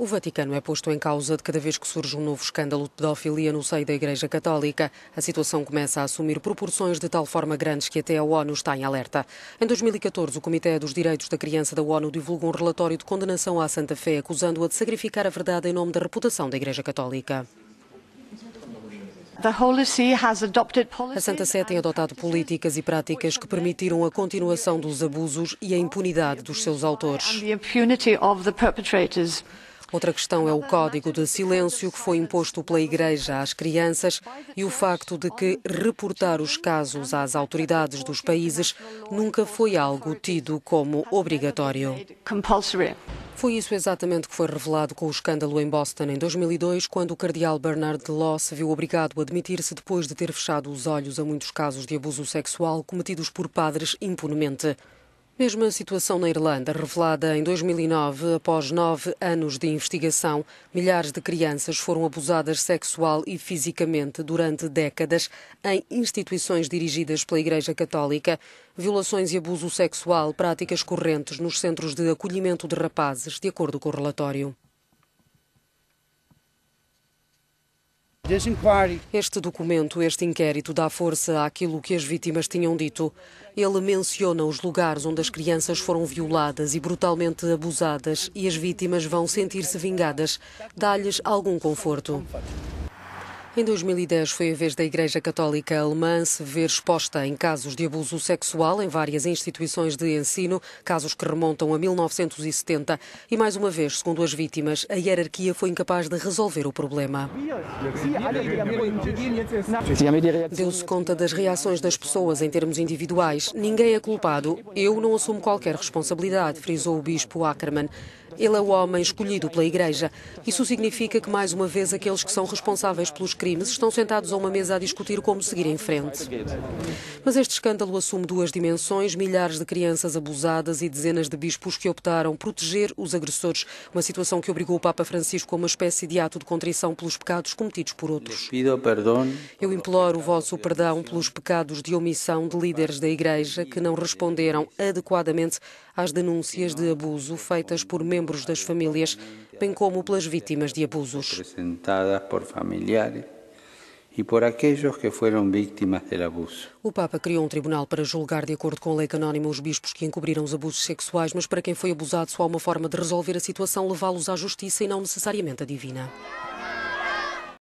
O Vaticano é posto em causa de cada vez que surge um novo escândalo de pedofilia no seio da Igreja Católica. A situação começa a assumir proporções de tal forma grandes que até a ONU está em alerta. Em 2014, o Comitê dos Direitos da Criança da ONU divulgou um relatório de condenação à Santa Fé, acusando-a de sacrificar a verdade em nome da reputação da Igreja Católica. A Santa Sé tem adotado políticas e práticas que permitiram a continuação dos abusos e a impunidade dos seus autores. Outra questão é o código de silêncio que foi imposto pela Igreja às crianças e o facto de que reportar os casos às autoridades dos países nunca foi algo tido como obrigatório. Foi isso exatamente que foi revelado com o escândalo em Boston em 2002, quando o cardeal Bernard Law se viu obrigado a admitir-se depois de ter fechado os olhos a muitos casos de abuso sexual cometidos por padres impunemente. Mesma situação na Irlanda, revelada em 2009, após nove anos de investigação, milhares de crianças foram abusadas sexual e fisicamente durante décadas em instituições dirigidas pela Igreja Católica. Violações e abuso sexual, práticas correntes nos centros de acolhimento de rapazes, de acordo com o relatório. Este documento, este inquérito, dá força àquilo que as vítimas tinham dito. Ele menciona os lugares onde as crianças foram violadas e brutalmente abusadas e as vítimas vão sentir-se vingadas. Dá-lhes algum conforto. Em 2010 foi a vez da Igreja Católica Alemã se ver exposta em casos de abuso sexual em várias instituições de ensino, casos que remontam a 1970. E mais uma vez, segundo as vítimas, a hierarquia foi incapaz de resolver o problema. Deu-se conta das reações das pessoas em termos individuais. Ninguém é culpado. Eu não assumo qualquer responsabilidade, frisou o bispo Ackermann. Ele é o homem escolhido pela Igreja. Isso significa que, mais uma vez, aqueles que são responsáveis pelos crimes estão sentados a uma mesa a discutir como seguir em frente. Mas este escândalo assume duas dimensões: milhares de crianças abusadas e dezenas de bispos que optaram proteger os agressores. Uma situação que obrigou o Papa Francisco a uma espécie de ato de contrição pelos pecados cometidos por outros. Eu imploro o vosso perdão pelos pecados de omissão de líderes da Igreja que não responderam adequadamente às denúncias de abuso feitas por membros membros das famílias, bem como pelas vítimas de abusos. Representadas por familiares e por aqueles que foram vítimas do abuso. O Papa criou um tribunal para julgar, de acordo com a lei canónima, os bispos que encobriram os abusos sexuais, mas para quem foi abusado só há uma forma de resolver a situação, levá-los à justiça e não necessariamente à divina.